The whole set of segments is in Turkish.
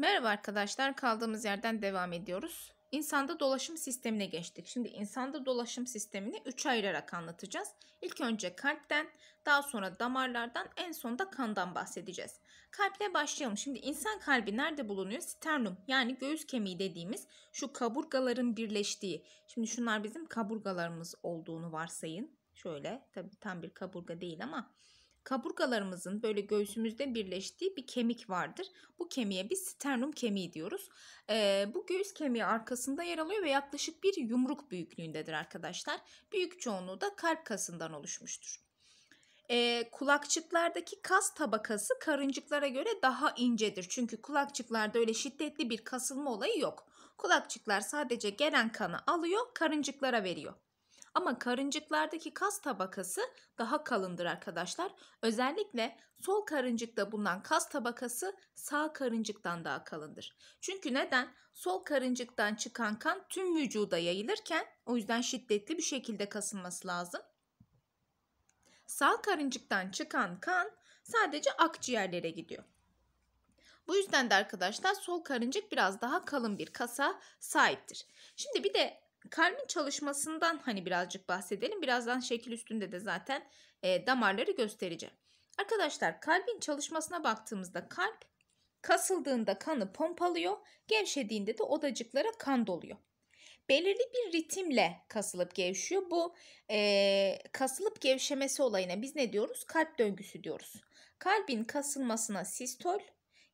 Merhaba arkadaşlar, kaldığımız yerden devam ediyoruz. İnsanda dolaşım sistemine geçtik. Şimdi insanda dolaşım sistemini üç ayırarak anlatacağız. İlk önce kalpten, daha sonra damarlardan, en sonda kandan bahsedeceğiz. Kalple başlayalım. Şimdi insan kalbi nerede bulunuyor? Sternum yani göğüs kemiği dediğimiz şu kaburgaların birleştiği. Şimdi şunlar bizim kaburgalarımız olduğunu varsayın. Şöyle tabi tam bir kaburga değil ama Kaburgalarımızın böyle göğsümüzde birleştiği bir kemik vardır. Bu kemiğe biz sternum kemiği diyoruz. Ee, bu göğüs kemiği arkasında yer alıyor ve yaklaşık bir yumruk büyüklüğündedir arkadaşlar. Büyük çoğunluğu da kalp kasından oluşmuştur. E, kulakçıklardaki kas tabakası karıncıklara göre daha incedir. Çünkü kulakçıklarda öyle şiddetli bir kasılma olayı yok. Kulakçıklar sadece gelen kanı alıyor, karıncıklara veriyor. Ama karıncıklardaki kas tabakası daha kalındır arkadaşlar. Özellikle sol karıncıkta bulunan kas tabakası sağ karıncıktan daha kalındır. Çünkü neden? Sol karıncıktan çıkan kan tüm vücuda yayılırken o yüzden şiddetli bir şekilde kasılması lazım. Sağ karıncıktan çıkan kan sadece akciğerlere gidiyor. Bu yüzden de arkadaşlar sol karıncık biraz daha kalın bir kasa sahiptir. Şimdi bir de Kalbin çalışmasından hani birazcık bahsedelim. Birazdan şekil üstünde de zaten e, damarları göstereceğim. Arkadaşlar kalbin çalışmasına baktığımızda kalp kasıldığında kanı pompalıyor, gevşediğinde de odacıklara kan doluyor. Belirli bir ritimle kasılıp gevşiyor. Bu e, kasılıp gevşemesi olayına biz ne diyoruz? Kalp döngüsü diyoruz. Kalbin kasılmasına sistol,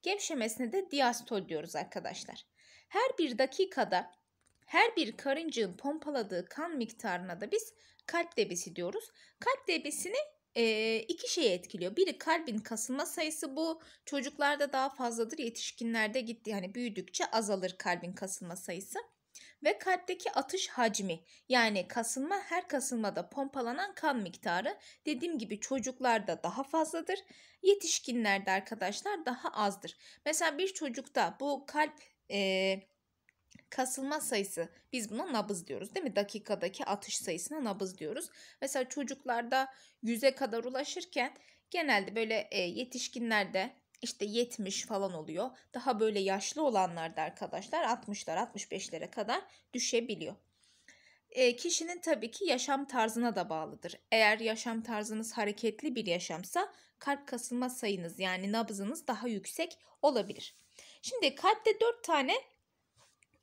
gevşemesine de diastol diyoruz arkadaşlar. Her bir dakikada her bir karıncığın pompaladığı kan miktarına da biz kalp debisi diyoruz. Kalp debisini e, iki şey etkiliyor. Biri kalbin kasılma sayısı bu. Çocuklarda daha fazladır. Yetişkinlerde gitti. Yani büyüdükçe azalır kalbin kasılma sayısı. Ve kalpteki atış hacmi yani kasılma her kasılmada pompalanan kan miktarı dediğim gibi çocuklarda daha fazladır. Yetişkinlerde arkadaşlar daha azdır. Mesela bir çocukta bu kalp e, kasılma sayısı biz buna nabız diyoruz değil mi? Dakikadaki atış sayısına nabız diyoruz. Mesela çocuklarda 100'e kadar ulaşırken genelde böyle e, yetişkinlerde işte 70 falan oluyor. Daha böyle yaşlı olanlarda arkadaşlar 60'lar 65'lere kadar düşebiliyor. E, kişinin tabii ki yaşam tarzına da bağlıdır. Eğer yaşam tarzınız hareketli bir yaşamsa kalp kasılma sayınız yani nabzınız daha yüksek olabilir. Şimdi kalpte 4 tane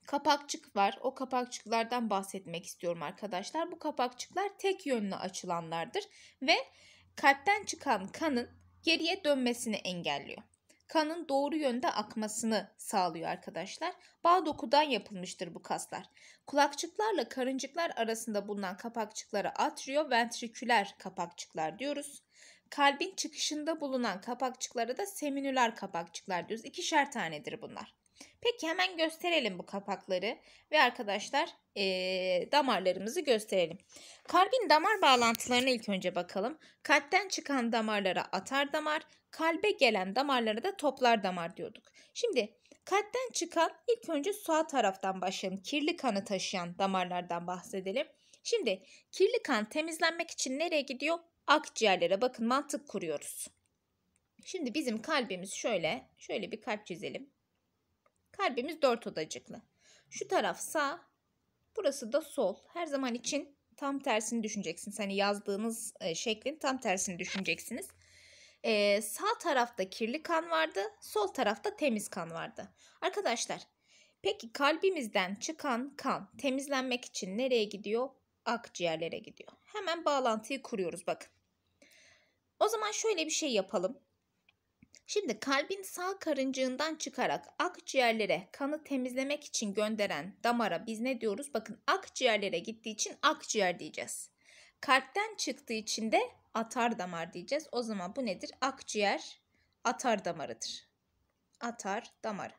kapakçık var. O kapakçıklardan bahsetmek istiyorum arkadaşlar. Bu kapakçıklar tek yönlü açılanlardır ve kalpten çıkan kanın geriye dönmesini engelliyor. Kanın doğru yönde akmasını sağlıyor arkadaşlar. Bağ dokudan yapılmıştır bu kaslar. Kulakçıklarla karıncıklar arasında bulunan kapakçıklara atrioventriküler kapakçıklar diyoruz. Kalbin çıkışında bulunan kapakçıklara da seminüler kapakçıklar diyoruz. İkişer tanedir bunlar. Peki hemen gösterelim bu kapakları ve arkadaşlar e, damarlarımızı gösterelim. Kalbin damar bağlantılarına ilk önce bakalım. Kalpten çıkan damarlara atar damar, kalbe gelen damarlara da toplar damar diyorduk. Şimdi kalpten çıkan ilk önce sağ taraftan başlayalım. Kirli kanı taşıyan damarlardan bahsedelim. Şimdi kirli kan temizlenmek için nereye gidiyor? Akciğerlere bakın mantık kuruyoruz. Şimdi bizim kalbimiz şöyle, şöyle bir kalp çizelim. Kalbimiz dört odacıklı. Şu taraf sağ, burası da sol. Her zaman için tam tersini düşüneceksiniz. Hani yazdığınız e, şeklin tam tersini düşüneceksiniz. Ee, sağ tarafta kirli kan vardı, sol tarafta temiz kan vardı. Arkadaşlar, peki kalbimizden çıkan kan temizlenmek için nereye gidiyor? Akciğerlere gidiyor. Hemen bağlantıyı kuruyoruz bakın. O zaman şöyle bir şey yapalım. Şimdi kalbin sağ karıncığından çıkarak akciğerlere kanı temizlemek için gönderen damara biz ne diyoruz? Bakın akciğerlere gittiği için akciğer diyeceğiz. Kalpten çıktığı için de atar damar diyeceğiz. O zaman bu nedir? Akciğer atar damarıdır. Atar damarı.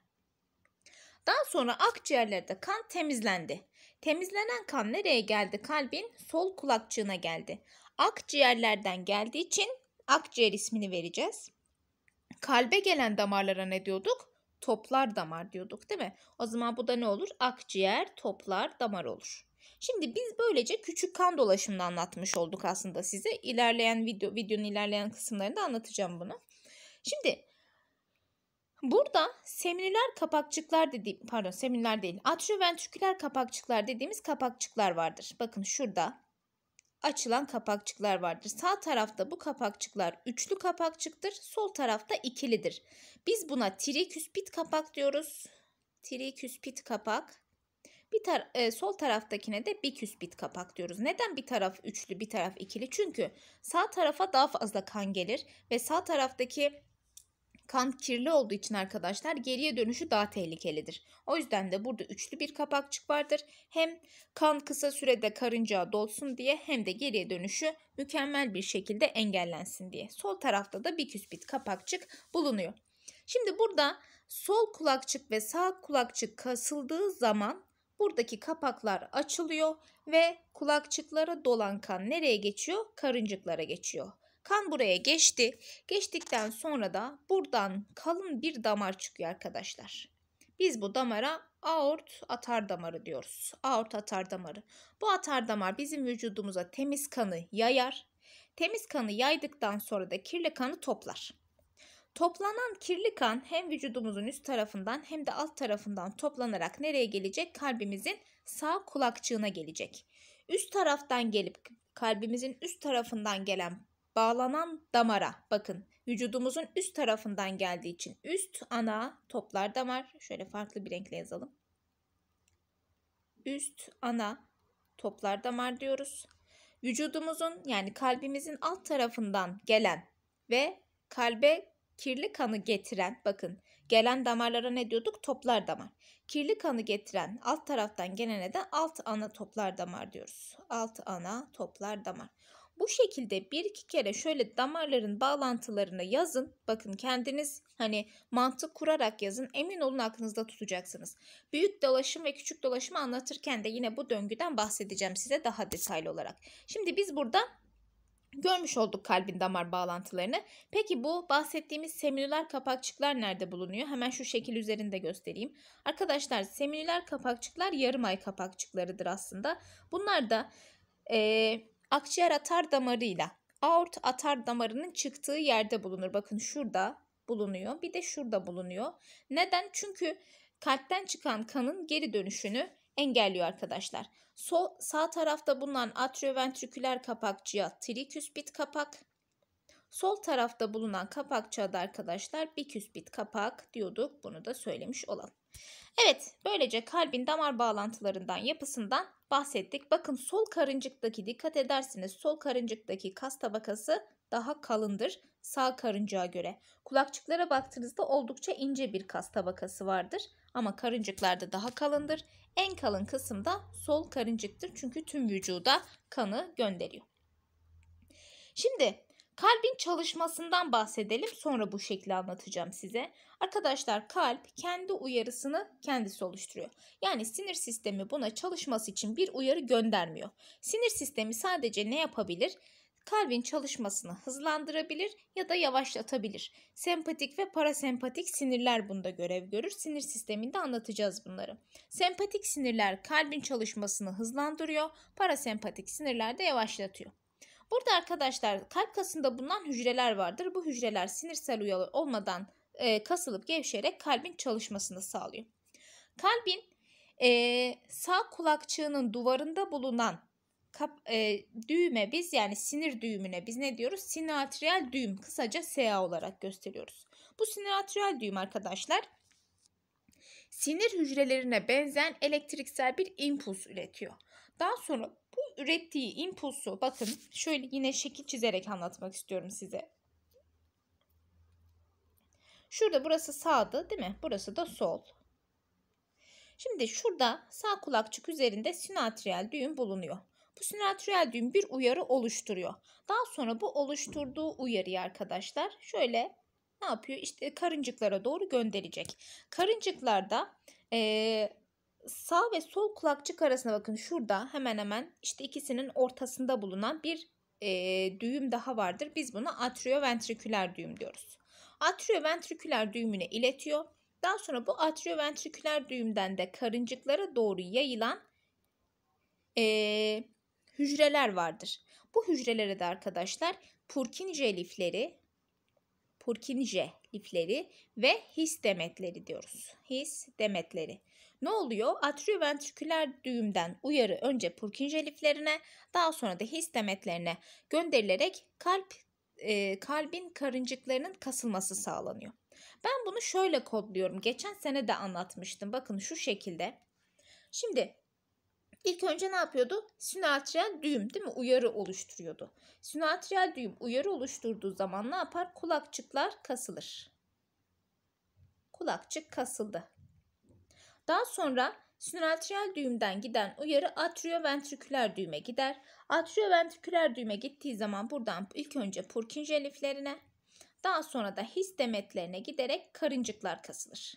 Daha sonra akciğerlerde kan temizlendi. Temizlenen kan nereye geldi? Kalbin sol kulakçığına geldi. Akciğerlerden geldiği için akciğer ismini vereceğiz kalbe gelen damarlara ne diyorduk? Toplar damar diyorduk değil mi? O zaman bu da ne olur? Akciğer, toplar, damar olur. Şimdi biz böylece küçük kan dolaşımını anlatmış olduk aslında size. İlerleyen video, videonun ilerleyen kısımlarında anlatacağım bunu. Şimdi Burada seminiler kapakçıklar dediğim pardon seminiler değil atrioventriküler kapakçıklar dediğimiz kapakçıklar vardır. Bakın şurada açılan kapakçıklar vardır. Sağ tarafta bu kapakçıklar üçlü kapakçıktır. Sol tarafta ikilidir. Biz buna triküspit kapak diyoruz. Triküspit kapak. Bir tar e, sol taraftakine de biküspit kapak diyoruz. Neden bir taraf üçlü bir taraf ikili? Çünkü sağ tarafa daha fazla kan gelir ve sağ taraftaki Kan kirli olduğu için arkadaşlar geriye dönüşü daha tehlikelidir. O yüzden de burada üçlü bir kapakçık vardır. Hem kan kısa sürede karıncağa dolsun diye hem de geriye dönüşü mükemmel bir şekilde engellensin diye. Sol tarafta da bir küspit kapakçık bulunuyor. Şimdi burada sol kulakçık ve sağ kulakçık kasıldığı zaman buradaki kapaklar açılıyor ve kulakçıklara dolan kan nereye geçiyor? Karıncıklara geçiyor. Kan buraya geçti. Geçtikten sonra da buradan kalın bir damar çıkıyor arkadaşlar. Biz bu damara aort atar damarı diyoruz. Aort atar damarı. Bu atar damar bizim vücudumuza temiz kanı yayar. Temiz kanı yaydıktan sonra da kirli kanı toplar. Toplanan kirli kan hem vücudumuzun üst tarafından hem de alt tarafından toplanarak nereye gelecek? Kalbimizin sağ kulakçığına gelecek. Üst taraftan gelip kalbimizin üst tarafından gelen bağlanan damara bakın vücudumuzun üst tarafından geldiği için üst ana toplar damar şöyle farklı bir renkle yazalım. Üst ana toplar damar diyoruz. Vücudumuzun yani kalbimizin alt tarafından gelen ve kalbe kirli kanı getiren bakın gelen damarlara ne diyorduk? Toplar damar. Kirli kanı getiren alt taraftan gelene de alt ana toplar damar diyoruz. Alt ana toplar damar. Bu şekilde bir iki kere şöyle damarların bağlantılarını yazın. Bakın kendiniz hani mantık kurarak yazın. Emin olun aklınızda tutacaksınız. Büyük dolaşım ve küçük dolaşımı anlatırken de yine bu döngüden bahsedeceğim size daha detaylı olarak. Şimdi biz burada Görmüş olduk kalbin damar bağlantılarını. Peki bu bahsettiğimiz seminüler kapakçıklar nerede bulunuyor? Hemen şu şekil üzerinde göstereyim. Arkadaşlar seminüler kapakçıklar yarım ay kapakçıklarıdır aslında. Bunlar da e, akciğer atar damarıyla aort atar damarının çıktığı yerde bulunur. Bakın şurada bulunuyor. Bir de şurada bulunuyor. Neden? Çünkü kalpten çıkan kanın geri dönüşünü engelliyor arkadaşlar. Sol sağ tarafta bulunan atrioventriküler kapakçığa triküspit kapak, sol tarafta bulunan kapakçığa da arkadaşlar biküspit kapak diyorduk. Bunu da söylemiş olalım. Evet, böylece kalbin damar bağlantılarından, yapısından bahsettik. Bakın sol karıncıktaki dikkat edersiniz sol karıncıktaki kas tabakası daha kalındır sağ karıncığa göre. Kulakçıklara baktığınızda oldukça ince bir kas tabakası vardır ama karıncıklarda daha kalındır. En kalın kısım da sol karıncıktır çünkü tüm vücuda kanı gönderiyor. Şimdi Kalbin çalışmasından bahsedelim sonra bu şekli anlatacağım size. Arkadaşlar kalp kendi uyarısını kendisi oluşturuyor. Yani sinir sistemi buna çalışması için bir uyarı göndermiyor. Sinir sistemi sadece ne yapabilir? kalbin çalışmasını hızlandırabilir ya da yavaşlatabilir. Sempatik ve parasempatik sinirler bunda görev görür. Sinir sisteminde anlatacağız bunları. Sempatik sinirler kalbin çalışmasını hızlandırıyor, parasempatik sinirler de yavaşlatıyor. Burada arkadaşlar kalp kasında bulunan hücreler vardır. Bu hücreler sinirsel uyalı olmadan e, kasılıp gevşeyerek kalbin çalışmasını sağlıyor. Kalbin e, sağ kulakçığının duvarında bulunan kap, e, düğüme biz yani sinir düğümüne biz ne diyoruz? Sinatriyel düğüm kısaca SA olarak gösteriyoruz. Bu sinatriyel düğüm arkadaşlar sinir hücrelerine benzeyen elektriksel bir impuls üretiyor. Daha sonra bu ürettiği impulsu bakın şöyle yine şekil çizerek anlatmak istiyorum size. Şurada burası sağdı değil mi? Burası da sol. Şimdi şurada sağ kulakçık üzerinde sinatriyel düğüm bulunuyor. Bu sinatriyel düğüm bir uyarı oluşturuyor. Daha sonra bu oluşturduğu uyarıyı arkadaşlar şöyle ne yapıyor? İşte karıncıklara doğru gönderecek. Karıncıklarda ee, sağ ve sol kulakçık arasında bakın şurada hemen hemen işte ikisinin ortasında bulunan bir e, düğüm daha vardır. Biz buna atrioventriküler düğüm diyoruz. Atrioventriküler düğümüne iletiyor. Daha sonra bu atrioventriküler düğümden de karıncıklara doğru yayılan e, hücreler vardır. Bu hücrelere de arkadaşlar Purkinje lifleri, Purkinje lifleri ve his demetleri diyoruz. His demetleri. Ne oluyor? Atrioventriküler düğümden uyarı önce Purkinje liflerine daha sonra da his demetlerine gönderilerek kalp e, kalbin karıncıklarının kasılması sağlanıyor. Ben bunu şöyle kodluyorum. Geçen sene de anlatmıştım. Bakın şu şekilde. Şimdi ilk önce ne yapıyordu? Sinoatriyel düğüm değil mi? Uyarı oluşturuyordu. Sinoatriyel düğüm uyarı oluşturduğu zaman ne yapar? Kulakçıklar kasılır. Kulakçık kasıldı. Daha sonra Siniraltriyal düğümden giden uyarı atrioventriküler düğüme gider. Atrioventriküler düğüme gittiği zaman buradan ilk önce Purkinje liflerine, daha sonra da his demetlerine giderek karıncıklar kasılır.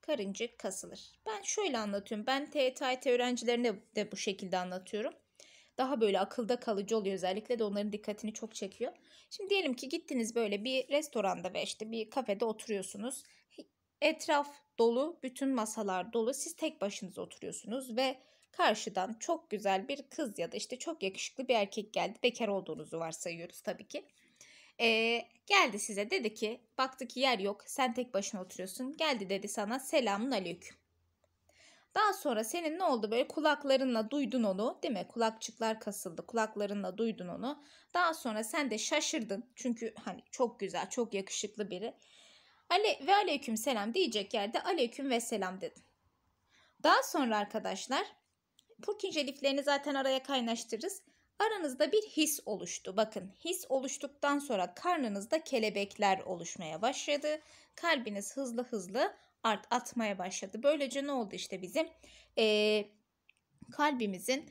Karıncık kasılır. Ben şöyle anlatıyorum. Ben TET e öğrencilerine de bu şekilde anlatıyorum. Daha böyle akılda kalıcı oluyor özellikle de onların dikkatini çok çekiyor. Şimdi diyelim ki gittiniz böyle bir restoranda ve işte bir kafede oturuyorsunuz. Etraf dolu, bütün masalar dolu. Siz tek başınıza oturuyorsunuz ve karşıdan çok güzel bir kız ya da işte çok yakışıklı bir erkek geldi. Bekar olduğunuzu varsayıyoruz tabii ki. Ee, geldi size dedi ki baktı ki yer yok sen tek başına oturuyorsun. Geldi dedi sana selamun aleyküm. Daha sonra senin ne oldu böyle kulaklarınla duydun onu değil mi? Kulakçıklar kasıldı kulaklarınla duydun onu. Daha sonra sen de şaşırdın çünkü hani çok güzel çok yakışıklı biri. Ale ve aleyküm selam diyecek yerde aleyküm ve selam dedim. Daha sonra arkadaşlar Purkinje eliflerini zaten araya kaynaştırırız. Aranızda bir his oluştu. Bakın his oluştuktan sonra karnınızda kelebekler oluşmaya başladı. Kalbiniz hızlı hızlı art atmaya başladı. Böylece ne oldu işte bizim ee, kalbimizin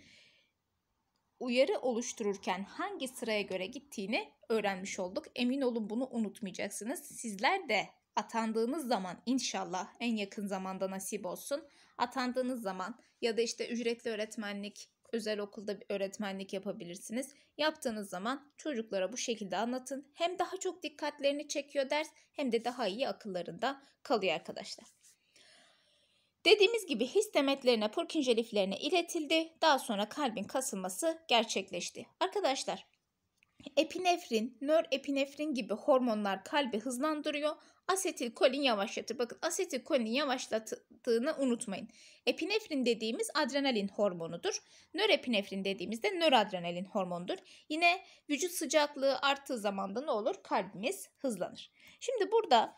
uyarı oluştururken hangi sıraya göre gittiğini öğrenmiş olduk. Emin olun bunu unutmayacaksınız. Sizler de atandığınız zaman inşallah en yakın zamanda nasip olsun. Atandığınız zaman ya da işte ücretli öğretmenlik, özel okulda bir öğretmenlik yapabilirsiniz. Yaptığınız zaman çocuklara bu şekilde anlatın. Hem daha çok dikkatlerini çekiyor ders hem de daha iyi akıllarında kalıyor arkadaşlar. Dediğimiz gibi his demetlerine, purkinje liflerine iletildi. Daha sonra kalbin kasılması gerçekleşti. Arkadaşlar Epinefrin, nörepinefrin gibi hormonlar kalbi hızlandırıyor. Asetilkolin yavaşlatır. Bakın asetilkolin yavaşlattığını unutmayın. Epinefrin dediğimiz adrenalin hormonudur. Nörepinefrin dediğimiz de nöradrenalin hormonudur. Yine vücut sıcaklığı arttığı zaman da ne olur? Kalbimiz hızlanır. Şimdi burada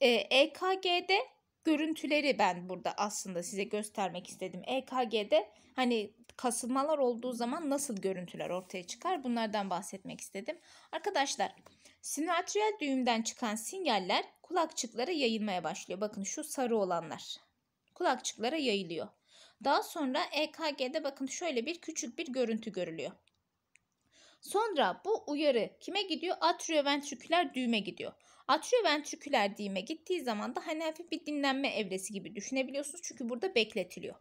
e, EKG'de görüntüleri ben burada aslında size göstermek istedim. EKG'de hani kasılmalar olduğu zaman nasıl görüntüler ortaya çıkar bunlardan bahsetmek istedim. Arkadaşlar sinoatriyel düğümden çıkan sinyaller kulakçıklara yayılmaya başlıyor. Bakın şu sarı olanlar kulakçıklara yayılıyor. Daha sonra EKG'de bakın şöyle bir küçük bir görüntü görülüyor. Sonra bu uyarı kime gidiyor? Atrioventriküler düğme gidiyor. Atrioventriküler düğme gittiği zaman da hani hafif bir dinlenme evresi gibi düşünebiliyorsunuz. Çünkü burada bekletiliyor.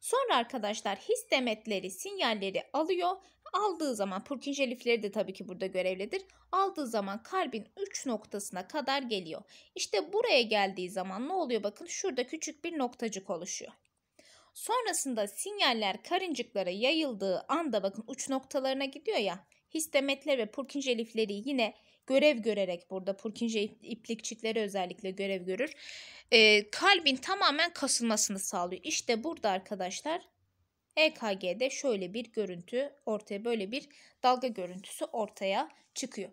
Sonra arkadaşlar his demetleri sinyalleri alıyor. Aldığı zaman Purkinje lifleri de tabii ki burada görevlidir. Aldığı zaman kalbin uç noktasına kadar geliyor. İşte buraya geldiği zaman ne oluyor? Bakın şurada küçük bir noktacık oluşuyor. Sonrasında sinyaller karıncıklara yayıldığı anda bakın uç noktalarına gidiyor ya. Histemetler ve purkinje elifleri yine görev görerek burada purkinje iplikçikleri özellikle görev görür. E, kalbin tamamen kasılmasını sağlıyor. İşte burada arkadaşlar EKG'de şöyle bir görüntü ortaya böyle bir dalga görüntüsü ortaya çıkıyor.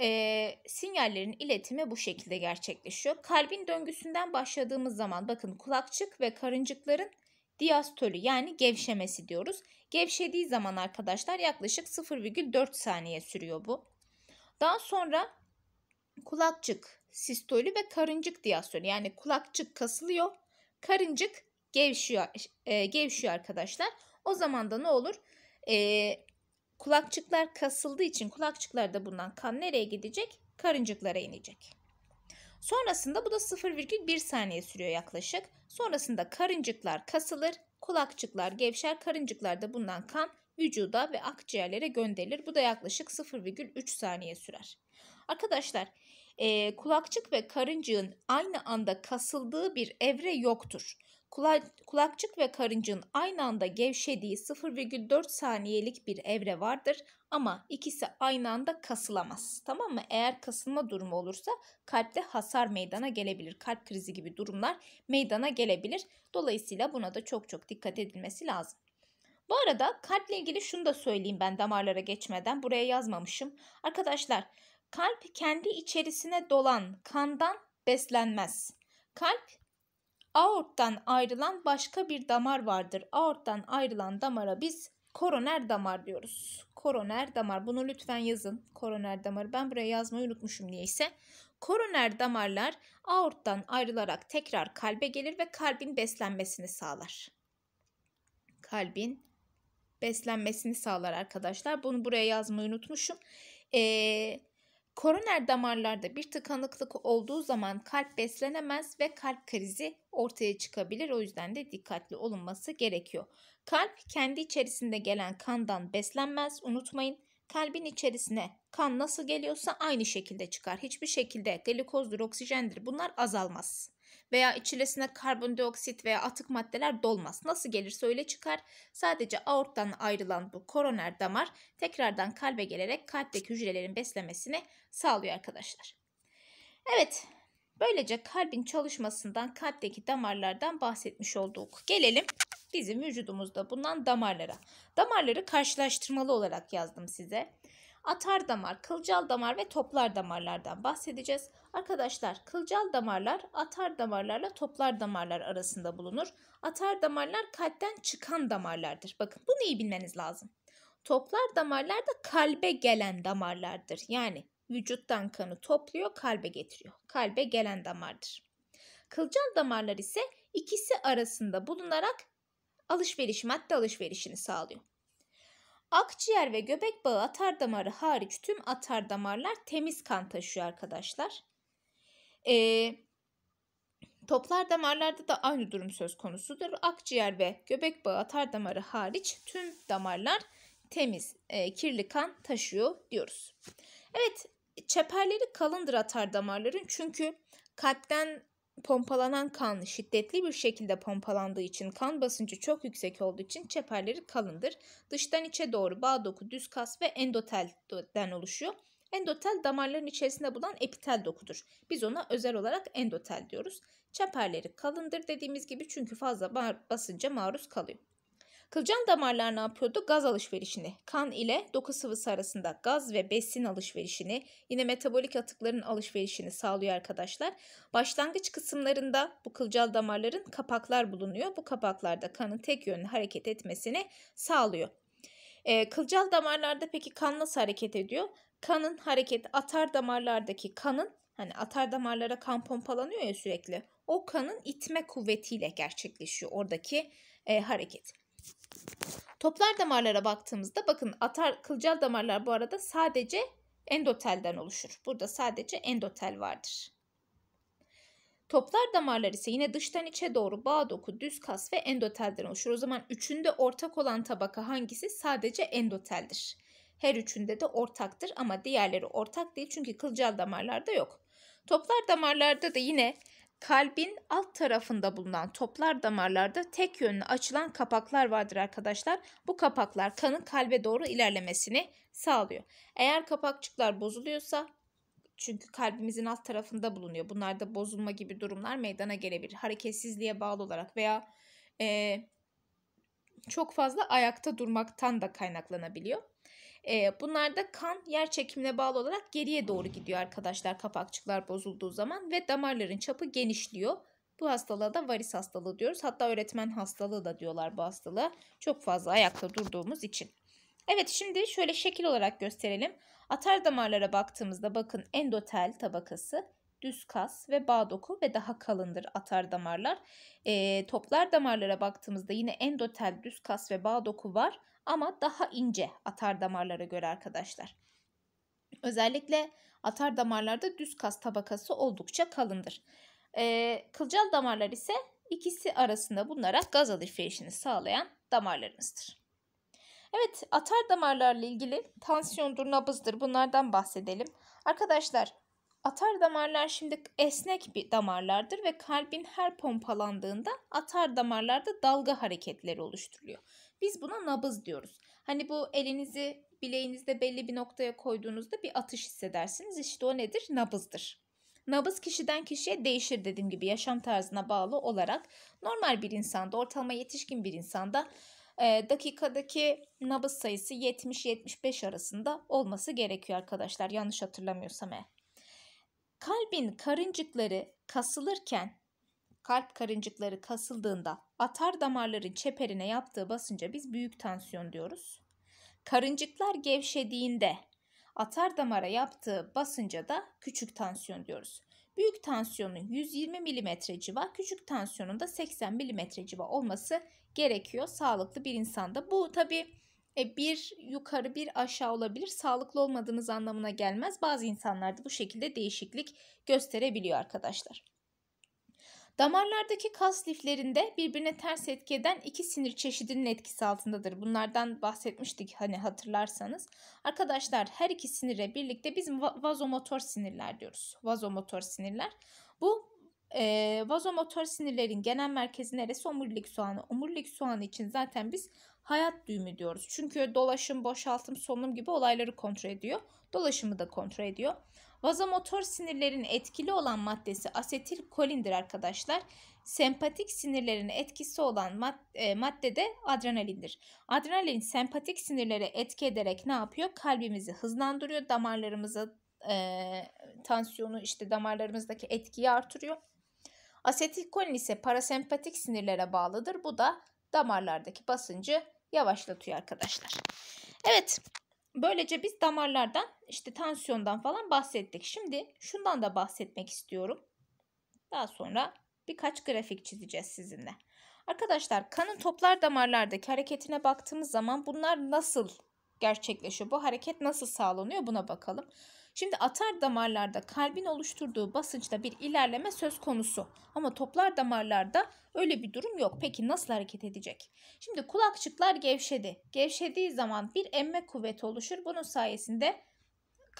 E, sinyallerin iletimi bu şekilde gerçekleşiyor. Kalbin döngüsünden başladığımız zaman bakın kulakçık ve karıncıkların diastolü yani gevşemesi diyoruz. Gevşediği zaman arkadaşlar yaklaşık 0,4 saniye sürüyor bu. Daha sonra kulakçık sistolü ve karıncık diastolü yani kulakçık kasılıyor, karıncık gevşiyor, e, gevşiyor arkadaşlar. O zaman da ne olur? E, kulakçıklar kasıldığı için kulakçıklarda bundan kan nereye gidecek? Karıncıklara inecek. Sonrasında bu da 0,1 saniye sürüyor yaklaşık. Sonrasında karıncıklar kasılır, kulakçıklar gevşer, karıncıklarda bundan kan vücuda ve akciğerlere gönderilir. Bu da yaklaşık 0,3 saniye sürer. Arkadaşlar e, kulakçık ve karıncığın aynı anda kasıldığı bir evre yoktur. Kula, kulakçık ve karıncığın aynı anda gevşediği 0,4 saniyelik bir evre vardır. Ama ikisi aynı anda kasılamaz. Tamam mı? Eğer kasılma durumu olursa kalpte hasar meydana gelebilir. Kalp krizi gibi durumlar meydana gelebilir. Dolayısıyla buna da çok çok dikkat edilmesi lazım. Bu arada kalple ilgili şunu da söyleyeyim ben damarlara geçmeden buraya yazmamışım. Arkadaşlar kalp kendi içerisine dolan kandan beslenmez. Kalp aorttan ayrılan başka bir damar vardır. Aorttan ayrılan damara biz koroner damar diyoruz. Koroner damar. Bunu lütfen yazın. Koroner damar. Ben buraya yazmayı unutmuşum niyeyse. Koroner damarlar aorttan ayrılarak tekrar kalbe gelir ve kalbin beslenmesini sağlar. Kalbin beslenmesini sağlar arkadaşlar. Bunu buraya yazmayı unutmuşum. Ee, Koroner damarlarda bir tıkanıklık olduğu zaman kalp beslenemez ve kalp krizi ortaya çıkabilir. O yüzden de dikkatli olunması gerekiyor. Kalp kendi içerisinde gelen kandan beslenmez. Unutmayın kalbin içerisine kan nasıl geliyorsa aynı şekilde çıkar. Hiçbir şekilde glikozdur, oksijendir bunlar azalmaz veya içilesine karbondioksit veya atık maddeler dolmaz. Nasıl gelirse öyle çıkar. Sadece aorttan ayrılan bu koroner damar tekrardan kalbe gelerek kalpteki hücrelerin beslemesini sağlıyor arkadaşlar. Evet, böylece kalbin çalışmasından kalpteki damarlardan bahsetmiş olduk. Gelelim bizim vücudumuzda bulunan damarlara. Damarları karşılaştırmalı olarak yazdım size atar damar, kılcal damar ve toplar damarlardan bahsedeceğiz. Arkadaşlar kılcal damarlar atar damarlarla toplar damarlar arasında bulunur. Atar damarlar kalpten çıkan damarlardır. Bakın bunu iyi bilmeniz lazım. Toplar damarlar da kalbe gelen damarlardır. Yani vücuttan kanı topluyor, kalbe getiriyor. Kalbe gelen damardır. Kılcal damarlar ise ikisi arasında bulunarak alışveriş, madde alışverişini sağlıyor. Akciğer ve göbek bağı atar damarı hariç tüm atar damarlar temiz kan taşıyor arkadaşlar. Ee, toplar damarlarda da aynı durum söz konusudur. Akciğer ve göbek bağı atar damarı hariç tüm damarlar temiz, e, kirli kan taşıyor diyoruz. Evet, çeperleri kalındır atar damarların çünkü kalpten pompalanan kan şiddetli bir şekilde pompalandığı için kan basıncı çok yüksek olduğu için çeperleri kalındır. Dıştan içe doğru bağ doku, düz kas ve endotelden oluşuyor. Endotel damarların içerisinde bulunan epitel dokudur. Biz ona özel olarak endotel diyoruz. Çeperleri kalındır dediğimiz gibi çünkü fazla basınca maruz kalıyor. Kılcal damarlar ne yapıyordu? Gaz alışverişini, kan ile doku sıvısı arasında gaz ve besin alışverişini, yine metabolik atıkların alışverişini sağlıyor arkadaşlar. Başlangıç kısımlarında bu kılcal damarların kapaklar bulunuyor. Bu kapaklarda kanın tek yönlü hareket etmesini sağlıyor. E, kılcal damarlarda peki kan nasıl hareket ediyor? Kanın hareket atar damarlardaki kanın hani atar damarlara kan pompalanıyor ya sürekli. O kanın itme kuvvetiyle gerçekleşiyor oradaki e, hareket. Toplar damarlara baktığımızda bakın atar kılcal damarlar bu arada sadece endotelden oluşur. Burada sadece endotel vardır. Toplar damarlar ise yine dıştan içe doğru bağ doku, düz kas ve endotelden oluşur. O zaman üçünde ortak olan tabaka hangisi? Sadece endoteldir. Her üçünde de ortaktır ama diğerleri ortak değil çünkü kılcal damarlarda yok. Toplar damarlarda da yine kalbin alt tarafında bulunan toplar damarlarda tek yönlü açılan kapaklar vardır arkadaşlar. Bu kapaklar kanın kalbe doğru ilerlemesini sağlıyor. Eğer kapakçıklar bozuluyorsa çünkü kalbimizin alt tarafında bulunuyor. Bunlarda bozulma gibi durumlar meydana gelebilir. Hareketsizliğe bağlı olarak veya e, çok fazla ayakta durmaktan da kaynaklanabiliyor. E, bunlarda kan yer çekimine bağlı olarak geriye doğru gidiyor arkadaşlar kapakçıklar bozulduğu zaman ve damarların çapı genişliyor. Bu hastalığa da varis hastalığı diyoruz. Hatta öğretmen hastalığı da diyorlar bu hastalığa. Çok fazla ayakta durduğumuz için. Evet şimdi şöyle şekil olarak gösterelim. Atar damarlara baktığımızda bakın endotel tabakası düz kas ve bağ doku ve daha kalındır atar damarlar. E, toplar damarlara baktığımızda yine endotel düz kas ve bağ doku var ama daha ince atar damarlara göre arkadaşlar. Özellikle atar damarlarda düz kas tabakası oldukça kalındır. E, kılcal damarlar ise ikisi arasında bunlara gaz alışverişini sağlayan damarlarımızdır. Evet atar damarlarla ilgili tansiyondur, nabızdır bunlardan bahsedelim. Arkadaşlar Atar damarlar şimdi esnek bir damarlardır ve kalbin her pompalandığında atar damarlarda dalga hareketleri oluşturuyor. Biz buna nabız diyoruz. Hani bu elinizi bileğinizde belli bir noktaya koyduğunuzda bir atış hissedersiniz. İşte o nedir? Nabızdır. Nabız kişiden kişiye değişir dediğim gibi yaşam tarzına bağlı olarak normal bir insanda, ortalama yetişkin bir insanda e, dakikadaki nabız sayısı 70-75 arasında olması gerekiyor arkadaşlar yanlış hatırlamıyorsam eğer. Kalbin karıncıkları kasılırken, kalp karıncıkları kasıldığında atar damarların çeperine yaptığı basınca biz büyük tansiyon diyoruz. Karıncıklar gevşediğinde atar damara yaptığı basınca da küçük tansiyon diyoruz. Büyük tansiyonun 120 mm civa, küçük tansiyonun da 80 mm civa olması gerekiyor sağlıklı bir insanda. Bu tabii e, bir yukarı bir aşağı olabilir. Sağlıklı olmadığınız anlamına gelmez. Bazı insanlarda bu şekilde değişiklik gösterebiliyor arkadaşlar. Damarlardaki kas liflerinde birbirine ters etki eden iki sinir çeşidinin etkisi altındadır. Bunlardan bahsetmiştik hani hatırlarsanız. Arkadaşlar her iki sinire birlikte biz vazomotor sinirler diyoruz. Vazomotor sinirler. Bu e, vazomotor sinirlerin genel merkezi neresi? Omurilik soğanı. Omurilik soğanı için zaten biz hayat düğümü diyoruz. Çünkü dolaşım, boşaltım, solunum gibi olayları kontrol ediyor. Dolaşımı da kontrol ediyor. Vazomotor sinirlerin etkili olan maddesi asetil kolindir arkadaşlar. Sempatik sinirlerin etkisi olan mad e, madde de adrenalindir. Adrenalin sempatik sinirlere etki ederek ne yapıyor? Kalbimizi hızlandırıyor, damarlarımızı e, tansiyonu işte damarlarımızdaki etkiyi artırıyor. Asetilkolin ise parasempatik sinirlere bağlıdır. Bu da damarlardaki basıncı yavaşlatıyor arkadaşlar. Evet böylece biz damarlardan işte tansiyondan falan bahsettik. Şimdi şundan da bahsetmek istiyorum. Daha sonra birkaç grafik çizeceğiz sizinle. Arkadaşlar kanın toplar damarlardaki hareketine baktığımız zaman bunlar nasıl gerçekleşiyor? Bu hareket nasıl sağlanıyor? Buna bakalım. Şimdi atar damarlarda kalbin oluşturduğu basınçta bir ilerleme söz konusu. Ama toplar damarlarda öyle bir durum yok. Peki nasıl hareket edecek? Şimdi kulakçıklar gevşedi. Gevşediği zaman bir emme kuvveti oluşur. Bunun sayesinde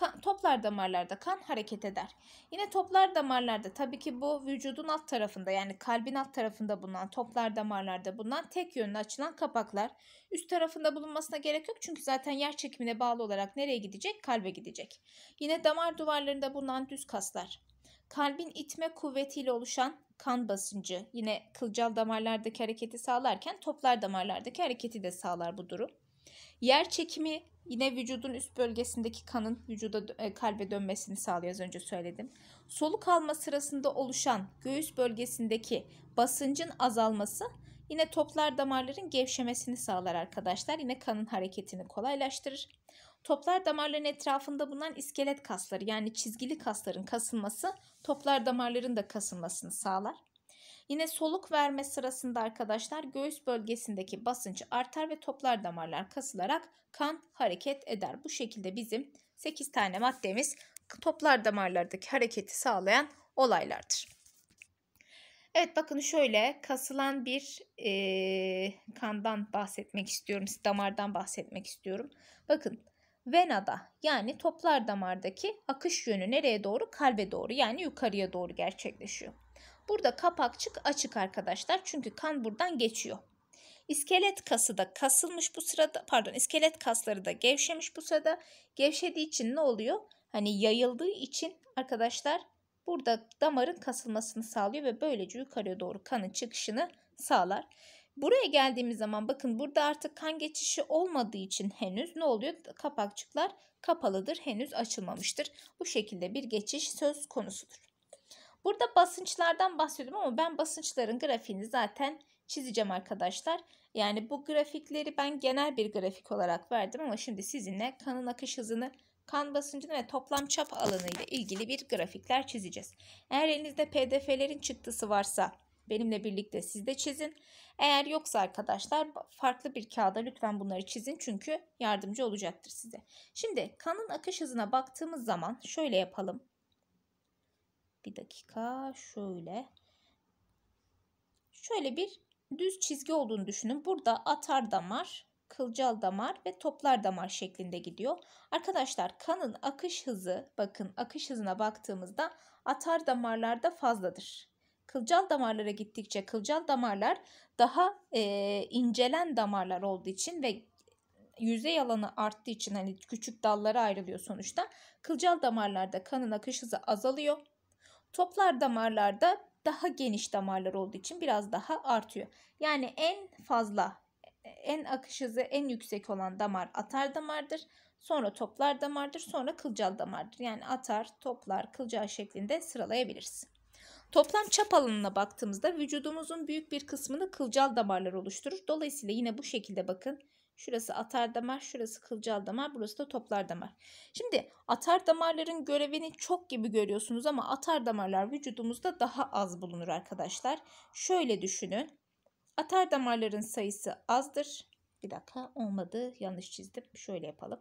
kan, toplar damarlarda kan hareket eder. Yine toplar damarlarda tabii ki bu vücudun alt tarafında yani kalbin alt tarafında bulunan toplar damarlarda bulunan tek yönlü açılan kapaklar. Üst tarafında bulunmasına gerek yok çünkü zaten yer çekimine bağlı olarak nereye gidecek? Kalbe gidecek. Yine damar duvarlarında bulunan düz kaslar. Kalbin itme kuvvetiyle oluşan kan basıncı yine kılcal damarlardaki hareketi sağlarken toplar damarlardaki hareketi de sağlar bu durum. Yer çekimi Yine vücudun üst bölgesindeki kanın vücuda e, kalbe dönmesini sağlıyor az önce söyledim. Soluk alma sırasında oluşan göğüs bölgesindeki basıncın azalması yine toplar damarların gevşemesini sağlar arkadaşlar. Yine kanın hareketini kolaylaştırır. Toplar damarların etrafında bulunan iskelet kasları yani çizgili kasların kasılması toplar damarların da kasılmasını sağlar. Yine soluk verme sırasında arkadaşlar göğüs bölgesindeki basınç artar ve toplar damarlar kasılarak kan hareket eder. Bu şekilde bizim 8 tane maddemiz toplar damarlardaki hareketi sağlayan olaylardır. Evet bakın şöyle kasılan bir e, kandan bahsetmek istiyorum. Damardan bahsetmek istiyorum. Bakın venada yani toplar damardaki akış yönü nereye doğru? Kalbe doğru yani yukarıya doğru gerçekleşiyor. Burada kapakçık açık arkadaşlar. Çünkü kan buradan geçiyor. İskelet kası da kasılmış bu sırada. Pardon iskelet kasları da gevşemiş bu sırada. Gevşediği için ne oluyor? Hani yayıldığı için arkadaşlar burada damarın kasılmasını sağlıyor ve böylece yukarıya doğru kanın çıkışını sağlar. Buraya geldiğimiz zaman bakın burada artık kan geçişi olmadığı için henüz ne oluyor? Kapakçıklar kapalıdır, henüz açılmamıştır. Bu şekilde bir geçiş söz konusudur. Burada basınçlardan bahsediyorum ama ben basınçların grafiğini zaten çizeceğim arkadaşlar. Yani bu grafikleri ben genel bir grafik olarak verdim ama şimdi sizinle kanın akış hızını, kan basıncını ve toplam çap alanı ile ilgili bir grafikler çizeceğiz. Eğer elinizde pdf'lerin çıktısı varsa benimle birlikte siz de çizin. Eğer yoksa arkadaşlar farklı bir kağıda lütfen bunları çizin çünkü yardımcı olacaktır size. Şimdi kanın akış hızına baktığımız zaman şöyle yapalım. Bir dakika şöyle. Şöyle bir düz çizgi olduğunu düşünün. Burada atar damar, kılcal damar ve toplar damar şeklinde gidiyor. Arkadaşlar kanın akış hızı bakın akış hızına baktığımızda atar damarlarda fazladır. Kılcal damarlara gittikçe kılcal damarlar daha e, incelen damarlar olduğu için ve yüzey alanı arttığı için hani küçük dallara ayrılıyor sonuçta. Kılcal damarlarda kanın akış hızı azalıyor. Toplar damarlarda daha geniş damarlar olduğu için biraz daha artıyor. Yani en fazla en akış hızı en yüksek olan damar atar damardır. Sonra toplar damardır. Sonra kılcal damardır. Yani atar, toplar, kılcal şeklinde sıralayabiliriz. Toplam çap alanına baktığımızda vücudumuzun büyük bir kısmını kılcal damarlar oluşturur. Dolayısıyla yine bu şekilde bakın Şurası atar damar, şurası kılcal damar, burası da toplar damar. Şimdi atar damarların görevini çok gibi görüyorsunuz ama atar damarlar vücudumuzda daha az bulunur arkadaşlar. Şöyle düşünün. Atar damarların sayısı azdır. Bir dakika olmadı yanlış çizdim. Şöyle yapalım.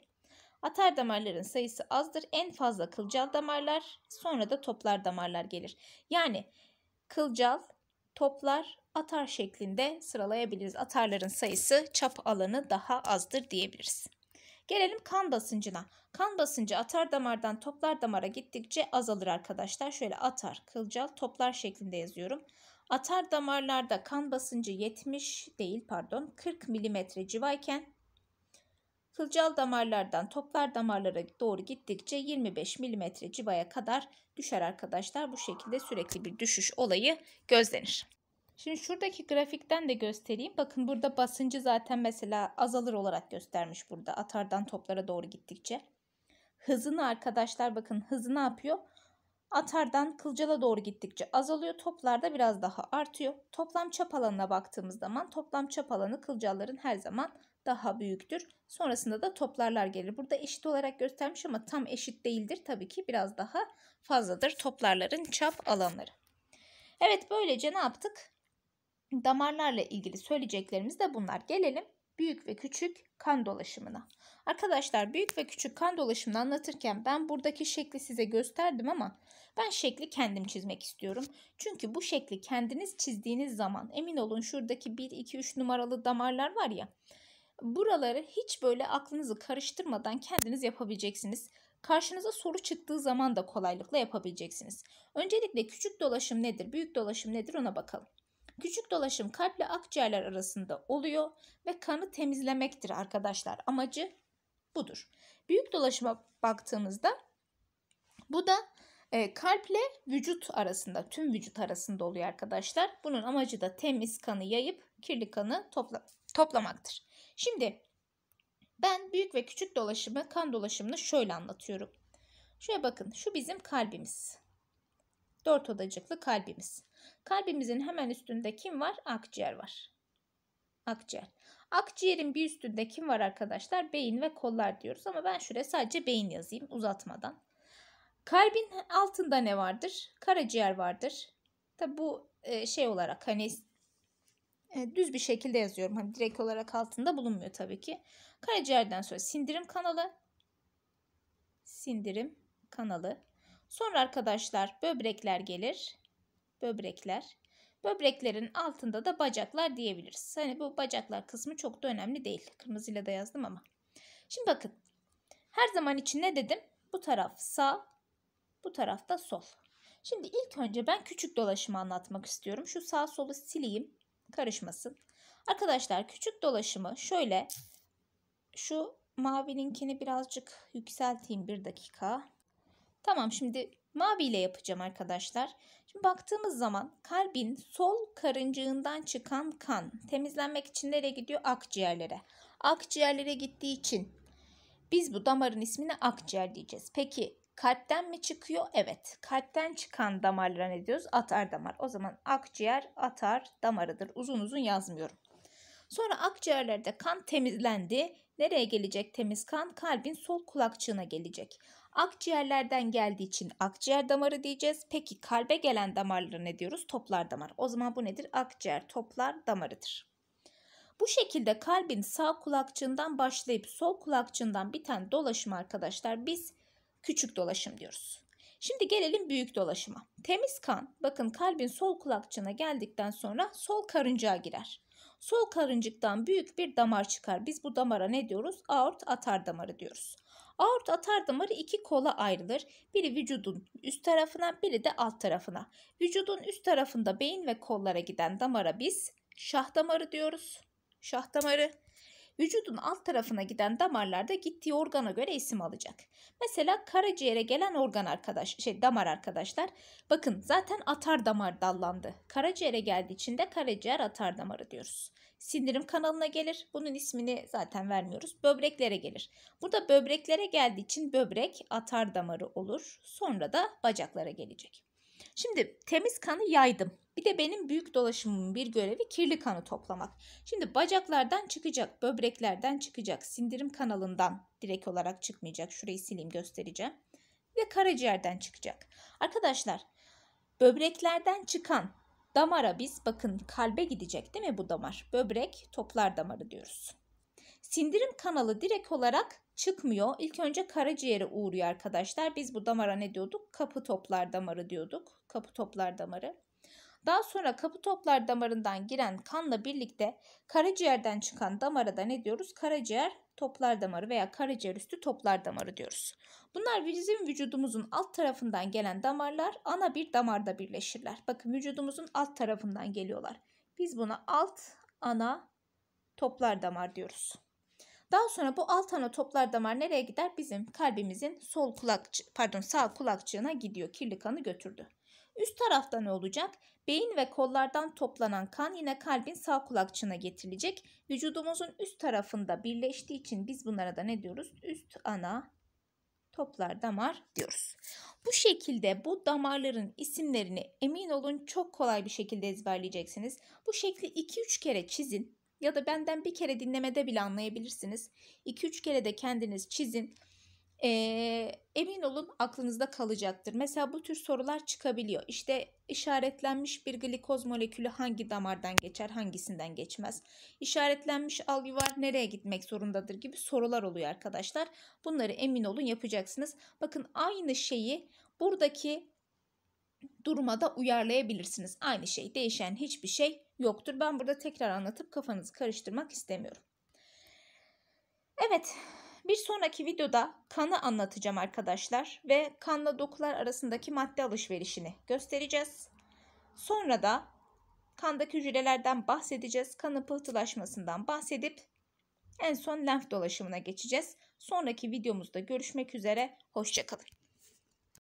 Atar damarların sayısı azdır. En fazla kılcal damarlar sonra da toplar damarlar gelir. Yani kılcal, toplar atar şeklinde sıralayabiliriz. Atarların sayısı çap alanı daha azdır diyebiliriz. Gelelim kan basıncına. Kan basıncı atar damardan toplar damara gittikçe azalır arkadaşlar. Şöyle atar, kılcal, toplar şeklinde yazıyorum. Atar damarlarda kan basıncı 70 değil pardon 40 mm civayken kılcal damarlardan toplar damarlara doğru gittikçe 25 mm civaya kadar düşer arkadaşlar. Bu şekilde sürekli bir düşüş olayı gözlenir. Şimdi şuradaki grafikten de göstereyim. Bakın burada basıncı zaten mesela azalır olarak göstermiş burada atardan toplara doğru gittikçe. Hızını arkadaşlar bakın hızı ne yapıyor? Atardan kılcala doğru gittikçe azalıyor. Toplarda biraz daha artıyor. Toplam çap alanına baktığımız zaman toplam çap alanı kılcalların her zaman daha büyüktür. Sonrasında da toplarlar gelir. Burada eşit olarak göstermiş ama tam eşit değildir. Tabii ki biraz daha fazladır toplarların çap alanları. Evet böylece ne yaptık? damarlarla ilgili söyleyeceklerimiz de bunlar. Gelelim büyük ve küçük kan dolaşımına. Arkadaşlar büyük ve küçük kan dolaşımını anlatırken ben buradaki şekli size gösterdim ama ben şekli kendim çizmek istiyorum. Çünkü bu şekli kendiniz çizdiğiniz zaman emin olun şuradaki 1, 2, 3 numaralı damarlar var ya. Buraları hiç böyle aklınızı karıştırmadan kendiniz yapabileceksiniz. Karşınıza soru çıktığı zaman da kolaylıkla yapabileceksiniz. Öncelikle küçük dolaşım nedir, büyük dolaşım nedir ona bakalım. Küçük dolaşım kalple akciğerler arasında oluyor ve kanı temizlemektir arkadaşlar. Amacı budur. Büyük dolaşıma baktığımızda bu da e, kalple vücut arasında, tüm vücut arasında oluyor arkadaşlar. Bunun amacı da temiz kanı yayıp kirli kanı topla toplamaktır. Şimdi ben büyük ve küçük dolaşımı, kan dolaşımını şöyle anlatıyorum. Şöyle bakın, şu bizim kalbimiz. Dört odacıklı kalbimiz. Kalbimizin hemen üstünde kim var? Akciğer var. Akciğer. Akciğerin bir üstünde kim var arkadaşlar? Beyin ve kollar diyoruz ama ben şuraya sadece beyin yazayım uzatmadan. Kalbin altında ne vardır? Karaciğer vardır. Tabi bu e, şey olarak hani e, düz bir şekilde yazıyorum. Hani direkt olarak altında bulunmuyor tabii ki. Karaciğerden sonra sindirim kanalı. Sindirim kanalı. Sonra arkadaşlar böbrekler gelir böbrekler. Böbreklerin altında da bacaklar diyebiliriz. Hani bu bacaklar kısmı çok da önemli değil. Kırmızıyla da yazdım ama. Şimdi bakın. Her zaman için ne dedim? Bu taraf sağ, bu taraf da sol. Şimdi ilk önce ben küçük dolaşımı anlatmak istiyorum. Şu sağ solu sileyim karışmasın. Arkadaşlar küçük dolaşımı şöyle şu mavininkini birazcık yükselteyim bir dakika. Tamam şimdi mavi ile yapacağım arkadaşlar. Şimdi baktığımız zaman kalbin sol karıncığından çıkan kan temizlenmek için nereye gidiyor? Akciğerlere. Akciğerlere gittiği için biz bu damarın ismini akciğer diyeceğiz. Peki kalpten mi çıkıyor? Evet. Kalpten çıkan damarlara ne diyoruz? Atar damar. O zaman akciğer atar damarıdır. Uzun uzun yazmıyorum. Sonra akciğerlerde kan temizlendi. Nereye gelecek temiz kan? Kalbin sol kulakçığına gelecek. Akciğerlerden geldiği için akciğer damarı diyeceğiz. Peki kalbe gelen damarları ne diyoruz? Toplar damar. O zaman bu nedir? Akciğer toplar damarıdır. Bu şekilde kalbin sağ kulakçığından başlayıp sol kulakçığından biten dolaşım arkadaşlar biz küçük dolaşım diyoruz. Şimdi gelelim büyük dolaşıma. Temiz kan bakın kalbin sol kulakçığına geldikten sonra sol karıncağa girer. Sol karıncıktan büyük bir damar çıkar. Biz bu damara ne diyoruz? Aort atar damarı diyoruz. Aort atar damarı iki kola ayrılır. Biri vücudun üst tarafına, biri de alt tarafına. Vücudun üst tarafında beyin ve kollara giden damara biz şah damarı diyoruz. Şah damarı vücudun alt tarafına giden damarlarda gittiği organa göre isim alacak. Mesela karaciğere gelen organ arkadaş, şey damar arkadaşlar. Bakın zaten atar damar dallandı. Karaciğere geldiği için de karaciğer atar damarı diyoruz. Sindirim kanalına gelir. Bunun ismini zaten vermiyoruz. Böbreklere gelir. Burada böbreklere geldiği için böbrek atar damarı olur. Sonra da bacaklara gelecek. Şimdi temiz kanı yaydım. Bir de benim büyük dolaşımımın bir görevi kirli kanı toplamak. Şimdi bacaklardan çıkacak, böbreklerden çıkacak, sindirim kanalından direkt olarak çıkmayacak. Şurayı sileyim göstereceğim. Ve karaciğerden çıkacak. Arkadaşlar böbreklerden çıkan damara biz bakın kalbe gidecek değil mi bu damar? Böbrek toplar damarı diyoruz. Sindirim kanalı direkt olarak çıkmıyor. İlk önce karaciğere uğruyor arkadaşlar. Biz bu damara ne diyorduk? Kapı toplar damarı diyorduk. Kapı toplar damarı. Daha sonra kapı toplar damarından giren kanla birlikte karaciğerden çıkan damara da ne diyoruz? Karaciğer toplar damarı veya karaciğer üstü toplar damarı diyoruz. Bunlar bizim vücudumuzun alt tarafından gelen damarlar ana bir damarda birleşirler. Bakın vücudumuzun alt tarafından geliyorlar. Biz buna alt ana toplar damar diyoruz. Daha sonra bu alt ana toplar damar nereye gider? Bizim kalbimizin sol kulak pardon sağ kulakçığına gidiyor. Kirli kanı götürdü. Üst tarafta ne olacak? Beyin ve kollardan toplanan kan yine kalbin sağ kulakçığına getirilecek. Vücudumuzun üst tarafında birleştiği için biz bunlara da ne diyoruz? Üst ana toplar damar diyoruz. Bu şekilde bu damarların isimlerini emin olun çok kolay bir şekilde ezberleyeceksiniz. Bu şekli 2-3 kere çizin ya da benden bir kere dinlemede bile anlayabilirsiniz. 2-3 kere de kendiniz çizin e, emin olun aklınızda kalacaktır. Mesela bu tür sorular çıkabiliyor. İşte işaretlenmiş bir glikoz molekülü hangi damardan geçer, hangisinden geçmez? İşaretlenmiş algivar nereye gitmek zorundadır gibi sorular oluyor arkadaşlar. Bunları emin olun yapacaksınız. Bakın aynı şeyi buradaki duruma da uyarlayabilirsiniz. Aynı şey değişen hiçbir şey yoktur. Ben burada tekrar anlatıp kafanızı karıştırmak istemiyorum. Evet bir sonraki videoda kanı anlatacağım arkadaşlar ve kanla dokular arasındaki madde alışverişini göstereceğiz. Sonra da kandaki hücrelerden bahsedeceğiz, kanı pıhtılaşmasından bahsedip en son lenf dolaşımına geçeceğiz. Sonraki videomuzda görüşmek üzere, hoşçakalın.